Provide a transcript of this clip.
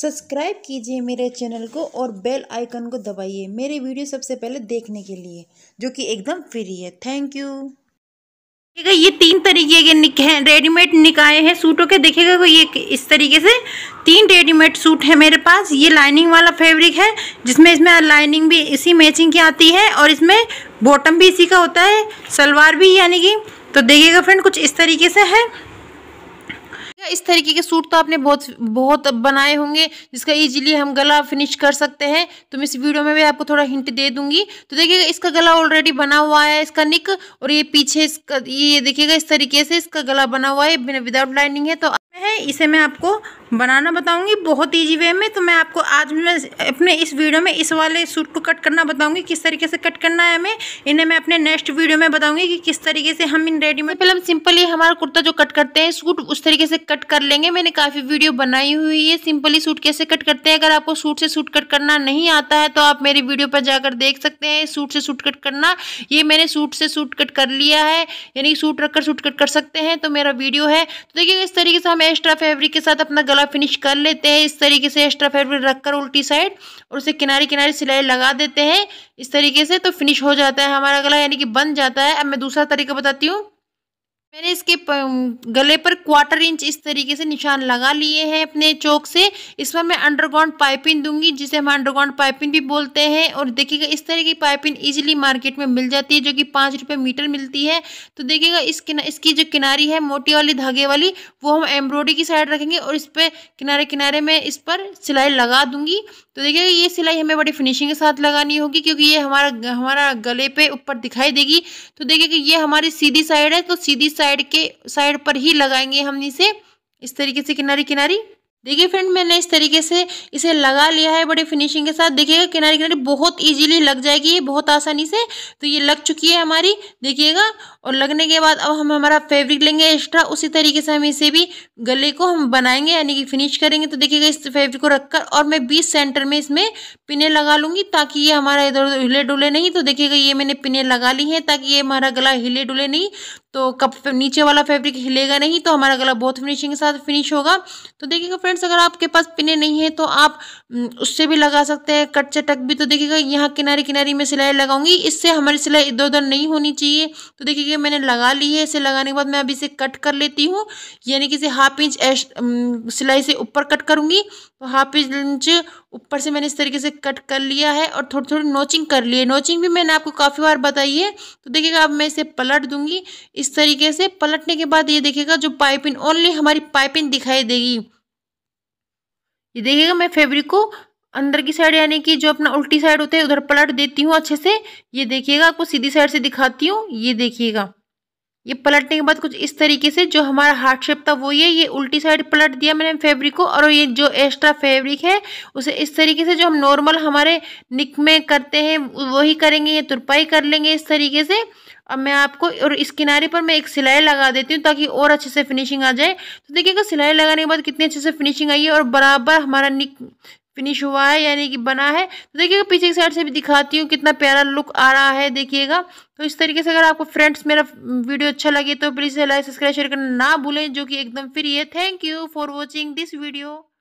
subscribe कीजिए मेरे channel को और बेल आइकन को दबाइए मेरे वीडियो सबसे पहले देखने के लिए जो कि एकदम फ्री है थैंक यू देखिएगा ये तीन तरीके के निक हैं रेडीमेड निकाय हैं सूटों के देखिएगा कोई ये इस तरीके से तीन रेडीमेड सूट है मेरे पास ये लाइनिंग वाला फैब्रिक है जिसमें इसमें लाइनिंग भी इसी मैचिंग की आती है और इसमें बॉटम भी इसी का होता है सलवार भी यानी कि तो देखिएगा फ्रेंड कुछ इस तरीके से है इस तरीके के सूट तो आपने बहुत बहुत बनाए होंगे जिसका इजीली हम गला फिनिश कर सकते हैं तो मैं इस वीडियो में भी आपको थोड़ा हिंट दे दूंगी तो देखिएगा इसका गला ऑलरेडी बना हुआ है इसका निक और ये पीछे इसका ये देखिएगा इस तरीके से इसका गला बना हुआ है विदाउट लाइनिंग है तो है इसे मैं आपको बनाना बताऊंगी बहुत इजी वे में तो मैं आपको आज मैं अपने इस वीडियो में इस वाले सूट को कट करना बताऊंगी किस तरीके से कट करना है हमें इन्हें मैं अपने नेक्स्ट वीडियो में बताऊंगी कि किस तरीके से हम इन रेडीमेड पहले हम सिंपली हमारा कुर्ता जो कट करते हैं सूट उस तरीके से कट कर लेंगे मैंने काफ़ी वीडियो बनाई हुई है सिंपली सूट कैसे कट करते हैं अगर आपको सूट से सूट कट करना नहीं आता है तो आप मेरी वीडियो पर जाकर देख सकते हैं सूट से सूट कट करना ये मैंने सूट से सूट कट कर लिया है यानी सूट रखकर सूट कट कर सकते हैं तो मेरा वीडियो है तो देखिए इस तरीके से हम एक्स्ट्रा फेब्रिक के साथ अपना गला पूरा फिनिश कर लेते हैं इस तरीके से एक्स्ट्रा फैब्रिक रखकर उल्टी साइड और उसे किनारे किनारे सिलाई लगा देते हैं इस तरीके से तो फिनिश हो जाता है हमारा गला यानी कि बन जाता है अब मैं दूसरा तरीका बताती हूँ मैंने इसके गले पर क्वार्टर इंच इस तरीके से निशान लगा लिए हैं अपने चौक से इसमें मैं अंडरग्राउंड पाइपिंग दूंगी जिसे हम अंडरग्राउंड पाइपिंग भी बोलते हैं और देखिएगा इस तरह की पाइपिंग इजीली मार्केट में मिल जाती है जो कि पाँच रुपये मीटर मिलती है तो देखिएगा इस किना, इसकी जो किनारी है मोटी वाली धागे वाली वो हम एम्ब्रॉयडरी की साइड रखेंगे और इस पर किनारे किनारे में इस पर सिलाई लगा दूंगी तो देखिएगा ये सिलाई हमें बड़ी फिनिशिंग के साथ लगानी होगी क्योंकि ये हमारा हमारा गले पर ऊपर दिखाई देगी तो देखिएगा ये हमारी सीधी साइड है तो सीधी साइड के साइड पर ही लगाएंगे हम इसे इस तरीके से किनारी किनारी देखिए फ्रेंड मैंने इस तरीके से इसे लगा लिया है बड़े फिनिशिंग के साथ देखिएगा किनारे किनारे बहुत इजीली लग जाएगी ये बहुत आसानी से तो ये लग चुकी है हमारी देखिएगा और लगने के बाद अब हम हमारा फैब्रिक लेंगे एक्स्ट्रा उसी तरीके से हम इसे भी गले को हम बनाएंगे यानी कि फिनिश करेंगे तो देखिएगा इस फेब्रिक को रखकर और मैं बीस सेंटर में इसमें पिने लगा लूँगी ताकि ये हमारा इधर उधर हिले डुले नहीं तो देखिएगा ये मैंने पिने लगा ली हैं ताकि ये हमारा गला हिले डुले नहीं तो कप नीचे वाला फैब्रिक हिलेगा नहीं तो हमारा गला बहुत फिनिशिंग के साथ फिनिश होगा तो देखिएगा फ्रेंड्स अगर आपके पास पिने नहीं है तो आप उससे भी लगा सकते हैं कट चटक भी तो देखिएगा यहाँ किनारे किनारे में सिलाई लगाऊंगी इससे हमारी सिलाई इधर उधर नहीं होनी चाहिए तो देखिएगा मैंने लगा ली है इसे लगाने के बाद मैं अभी इसे कट कर लेती हूँ यानी कि इसे हाफ इंच सिलाई से ऊपर कट करूँगी तो हाफ इंच ऊपर से मैंने इस तरीके से कट कर लिया है और थोड़ी थोड़ी नोचिंग कर ली है नोचिंग भी मैंने आपको काफ़ी बार बताई है तो देखिएगा अब मैं इसे पलट दूंगी इस तरीके से पलटने के बाद ये देखिएगा जो पाइपिंग ओनली हमारी पाइपिंग दिखाई देगी ये देखिएगा मैं फेब्रिक को अंदर की साइड यानी कि जो अपना उल्टी साइड होता है उधर पलट देती हूँ अच्छे से ये देखिएगा आपको सीधी साइड से दिखाती हूँ ये देखिएगा ये पलटने के बाद कुछ इस तरीके से जो हमारा हार्ट शेप था वो ये ये उल्टी साइड पलट दिया मैंने फैब्रिक को और ये जो एक्स्ट्रा फैब्रिक है उसे इस तरीके से जो हम नॉर्मल हमारे निक में करते हैं वही करेंगे ये तुरपाई कर लेंगे इस तरीके से अब मैं आपको और इस किनारे पर मैं एक सिलाई लगा देती हूँ ताकि और अच्छे से फिनिशिंग आ जाए तो देखिएगा सिलाई लगाने के बाद कितनी अच्छे से फिनिशिंग आई है और बराबर हमारा निक फिनिश हुआ है यानी कि बना है तो देखिएगा पीछे की साइड से भी दिखाती हूँ कितना प्यारा लुक आ रहा है देखिएगा तो इस तरीके से अगर आपको फ्रेंड्स मेरा वीडियो अच्छा लगे तो प्लीज़ लाइक सब्सक्राइब शेयर करना ना भूलें जो कि एकदम फ्री है thank you for watching this video